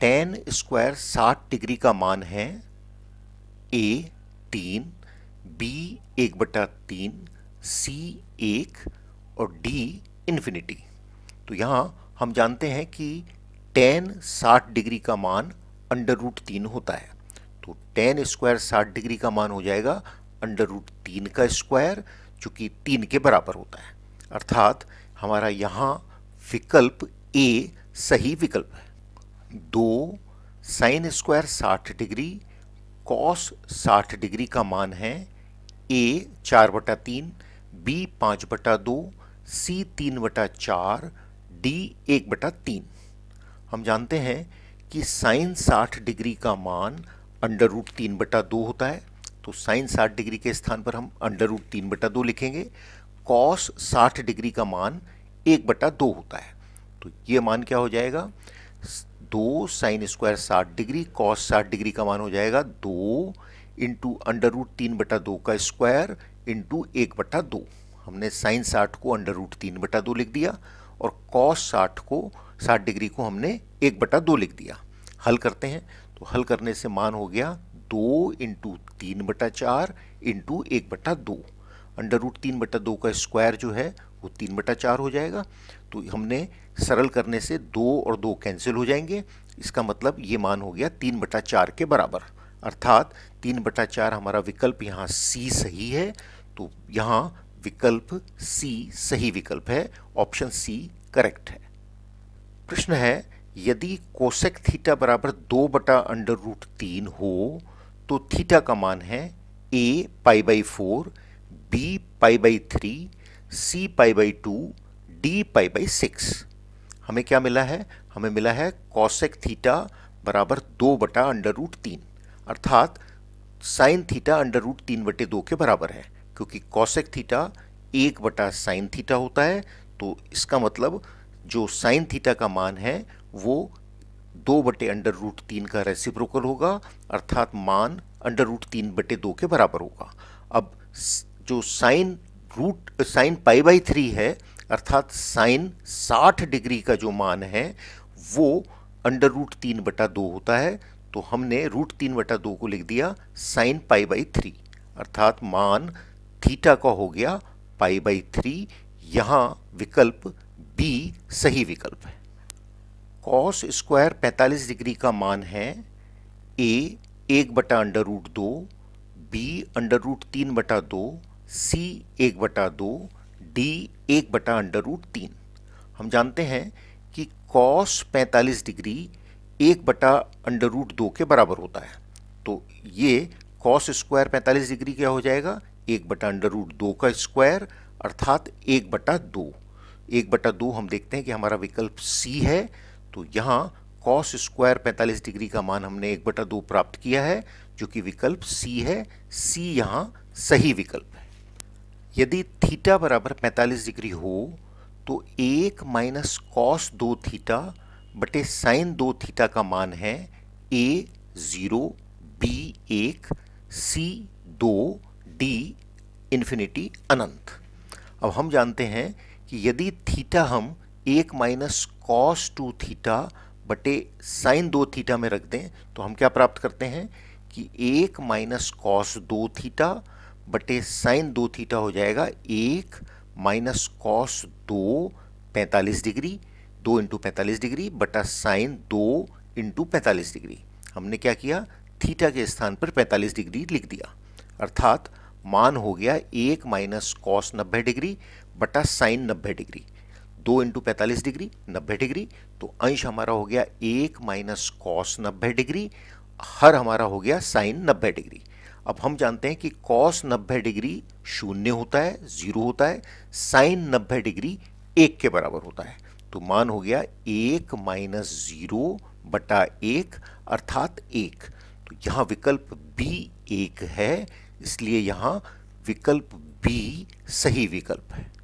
ten square साठ degree का मान है ए तीन बी एक बटा तीन सी एक और डी इन्फिनिटी तो यहाँ हम जानते हैं कि टेन साठ डिग्री का मान अंडर रूट तीन होता है तो टेन स्क्वायर साठ डिग्री का मान हो जाएगा अंडर रूट तीन का स्क्वायर चूँकि तीन के बराबर होता है अर्थात हमारा यहाँ विकल्प ए सही विकल्प है दो साइन स्क्वायर साठ डिग्री कॉस साठ डिग्री का मान है ए चार बटा तीन बी पाँच बटा दो सी तीन बटा चार डी एक बटा तीन हम जानते हैं कि साइन साठ डिग्री का मान अंडर रूट तीन बटा दो होता है तो साइन साठ डिग्री के स्थान पर हम अंडर रूट तीन बटा दो लिखेंगे कॉस साठ डिग्री का मान एक बटा दो होता है तो ये मान क्या हो जाएगा दो साइन स्क्वायर साठ डिग्री कॉस साठ डिग्री का मान हो जाएगा दो इंटू अंडर रूट तीन बटा दो का स्क्वायर इंटू एक बटा दो हमने साइन साठ को अंडर रूट तीन बटा दो लिख दिया और कॉस साठ को साठ डिग्री को हमने एक बटा दो लिख दिया हल करते हैं तो हल करने से मान हो गया दो इंटू तीन बटा चार इंटू एक बटा दो अंडर रूट तीन बटा दो का स्क्वायर जो है वो तीन बटा चार हो जाएगा तो हमने सरल करने से दो और दो कैंसिल हो जाएंगे इसका मतलब ये मान हो गया तीन बटा चार के बराबर अर्थात तीन बटा चार हमारा विकल्प यहाँ सी सही है तो यहाँ विकल्प सी सही विकल्प है ऑप्शन सी करेक्ट है प्रश्न है यदि कोसेक थीटा बराबर दो बटा अंडर रूट तीन हो तो थीटा का मान है A pi by four B pi by three C pi by two D pi by six हमें क्या मिला है हमें मिला है कॉसेक थीटा बराबर दो बटा अंडर रूट तीन अर्थात साइन थीटा अंडर रूट तीन बटे दो के बराबर है क्योंकि कॉसेक थीटा एक बटा साइन थीटा होता है तो इसका मतलब जो साइन थीटा का मान है वो दो बटे अंडर रूट तीन का रेसिप्रोकल होगा अर्थात मान अंडर रूट तीन बटे दो के बराबर होगा अब जो sine root sine pi by three है अर्थात साइन साठ डिग्री का जो मान है वो अंडर रूट तीन बटा दो होता है तो हमने रूट तीन बटा दो को लिख दिया साइन पाई बाई थ्री अर्थात मान थीटा का हो गया पाई बाई थ्री यहाँ विकल्प बी सही विकल्प है कॉस स्क्वायर पैंतालीस डिग्री का मान है ए एक बटा अंडर रूट दो बी अंडर रूट तीन बटा दो सी एक बटा दो डी एक बटा अंडर रूट तीन हम जानते हैं कि कॉस 45 डिग्री एक बटा अंडर रूट दो के बराबर होता है तो ये कॉस स्क्वायर 45 डिग्री क्या हो जाएगा एक बटा अंडर रूट दो का स्क्वायर अर्थात एक बटा दो एक बटा दो हम देखते हैं कि हमारा विकल्प सी है तो यहाँ कॉस स्क्वायर 45 डिग्री का मान हमने एक बटा दो प्राप्त किया है जो कि विकल्प सी है सी यहाँ सही विकल्प है यदि थीटा बराबर 45 डिग्री हो तो एक माइनस कॉस दो थीटा बटे साइन दो थीटा का मान है ए ज़ीरो बी एक सी दो डी इन्फिनिटी अनंत अब हम जानते हैं कि यदि थीटा हम एक माइनस कॉस टू थीटा बटे साइन दो थीटा में रख दें तो हम क्या प्राप्त करते हैं कि एक माइनस कॉस दो थीटा बटे साइन दो थीटा हो जाएगा एक माइनस कॉस दो पैंतालीस डिग्री दो इंटू पैंतालीस डिग्री बटा साइन दो इंटू पैंतालीस डिग्री हमने क्या किया थीटा के स्थान पर पैंतालीस डिग्री लिख दिया अर्थात मान हो गया एक माइनस कॉस नब्बे डिग्री बटा साइन नब्बे डिग्री दो इंटू पैंतालीस डिग्री नब्बे डिग्री तो अंश हमारा हो गया एक माइनस कॉस नब्बे डिग्री हर हमारा हो गया साइन नब्बे डिग्री अब हम जानते हैं कि कॉस 90 डिग्री शून्य होता है जीरो होता है साइन 90 डिग्री एक के बराबर होता है तो मान हो गया एक माइनस जीरो बटा एक अर्थात एक तो यहाँ विकल्प बी एक है इसलिए यहाँ विकल्प बी सही विकल्प है